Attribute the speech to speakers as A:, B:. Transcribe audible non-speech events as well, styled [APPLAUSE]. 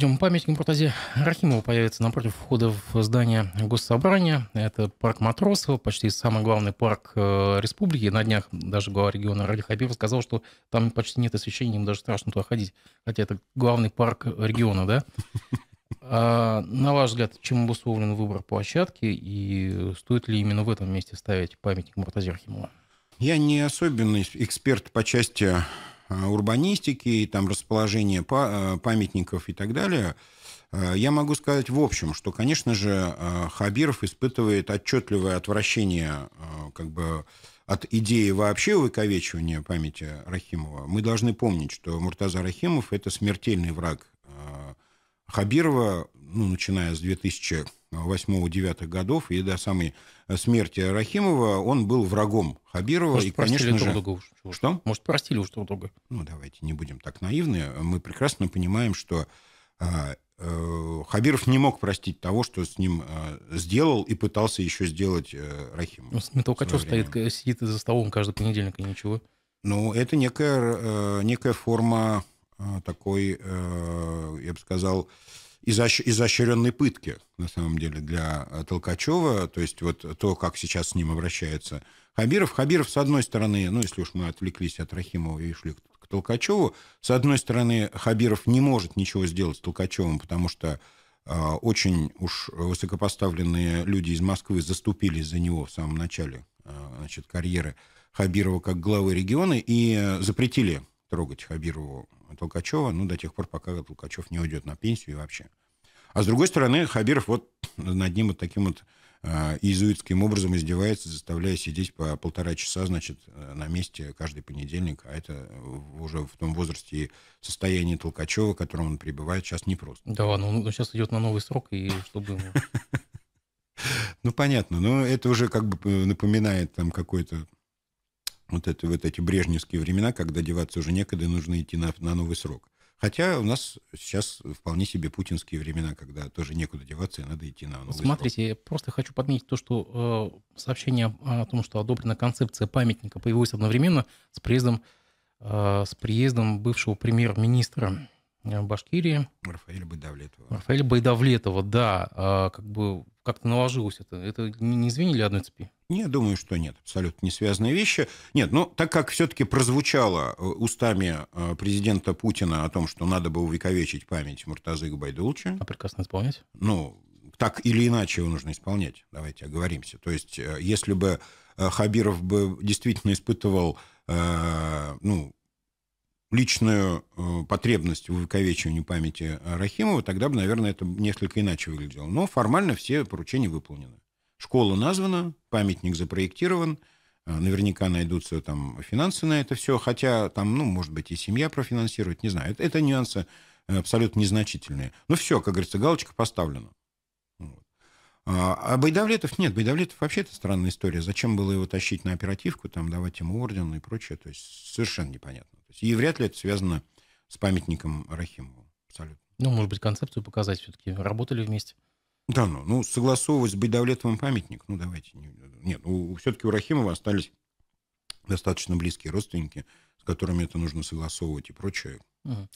A: Идем, памятник Муртазе Рахимова появится напротив входа в здание Госсобрания. Это парк Матросова, почти самый главный парк э, республики. На днях даже глава региона Ради Хабиров сказал, что там почти нет освещения, ему даже страшно туда ходить. Хотя это главный парк региона, да? А, на ваш взгляд, чем обусловлен выбор площадки и стоит ли именно в этом месте ставить памятник Муртазе Рахимова?
B: Я не особенный эксперт по части Э, урбанистики, и там расположение э, памятников и так далее, э, я могу сказать в общем, что, конечно же, Хабиров испытывает отчетливое отвращение как бы, от идеи вообще увековечивания памяти Рахимова. Мы должны помнить, что Муртаза Рахимов – это смертельный враг Хабирова, ну, начиная с 2000 8-9 годов и до самой смерти Рахимова он был врагом Хабирова. Может, и, конечно же... друг друга уж. Что? Может, простили уж друг друга. Ну, давайте не будем так наивны. Мы прекрасно понимаем, что а, э, Хабиров не мог простить того, что с ним а, сделал и пытался еще сделать э, Рахимов. Ну, Сметолкачев стоит,
A: э, сидит за столом каждый понедельник
B: и ничего. Ну, это некая, некая форма такой, я бы сказал, изощ, изощренной пытки, на самом деле, для э, Толкачева. То есть вот то, как сейчас с ним обращается Хабиров. Хабиров, с одной стороны, ну, если уж мы отвлеклись от Рахимова и шли к Толкачеву, с одной стороны, Хабиров не может ничего сделать с Толкачевым, потому что э, очень уж высокопоставленные люди из Москвы заступились за него в самом начале э, значит, карьеры Хабирова как главы региона и запретили трогать Хабирову Толкачева, ну, до тех пор, пока Толкачев не уйдет на пенсию и вообще. А с другой стороны, Хабиров вот [CLEARS THROAT] над ним вот таким вот э, иезуитским образом издевается, заставляя сидеть по полтора часа, значит, э, на месте каждый понедельник. А это уже в том возрасте и состоянии Толкачева, в котором он пребывает, сейчас непросто.
A: Да ладно, ну, он сейчас идет на новый срок, и чтобы... [LAUGHS]
B: Ну, понятно, но это уже как бы напоминает там какой-то вот, это, вот эти брежневские времена, когда деваться уже некогда, нужно идти на, на новый срок. Хотя у нас сейчас вполне себе путинские времена, когда тоже некуда деваться и надо идти на новый Смотрите,
A: срок. я просто хочу подметить то, что э, сообщение о том, что одобрена концепция памятника, появилось одновременно с приездом, э, с приездом бывшего премьер-министра э, Башкирии. Рафаэля Байдавлетова. Рафаэля Байдавлетова, да. Э, как бы как-то наложилось это? Это не
B: извинили одной цепи? Не, думаю, что нет, абсолютно не связанные вещи. Нет, но ну, так как все-таки прозвучало э, устами э, президента Путина о том, что надо бы увековечить память Муртазы Габайдулча... А прекрасно исполнять? Ну, так или иначе его нужно исполнять, давайте оговоримся. То есть, э, если бы Хабиров бы действительно испытывал, ну, личную э, потребность в увековечивании памяти Рахимова, тогда бы, наверное, это несколько иначе выглядело. Но формально все поручения выполнены. Школа названа, памятник запроектирован, э, наверняка найдутся там финансы на это все, хотя там, ну, может быть, и семья профинансирует, не знаю. Это, это нюансы э, абсолютно незначительные. Но ну, все, как говорится, галочка поставлена. Вот. А, а Байдавлетов нет. Байдавлетов вообще это странная история. Зачем было его тащить на оперативку, там, давать ему орден и прочее. То есть совершенно непонятно есть, и вряд ли это связано с памятником Рахимову. Абсолютно. Ну, может быть,
A: концепцию показать все-таки. Работали вместе.
B: Да, ну, ну согласовывать с Байдавлетовым памятник, ну, давайте. Нет, ну, у все-таки у Рахимова остались достаточно близкие родственники, с которыми это нужно согласовывать и прочее. Угу.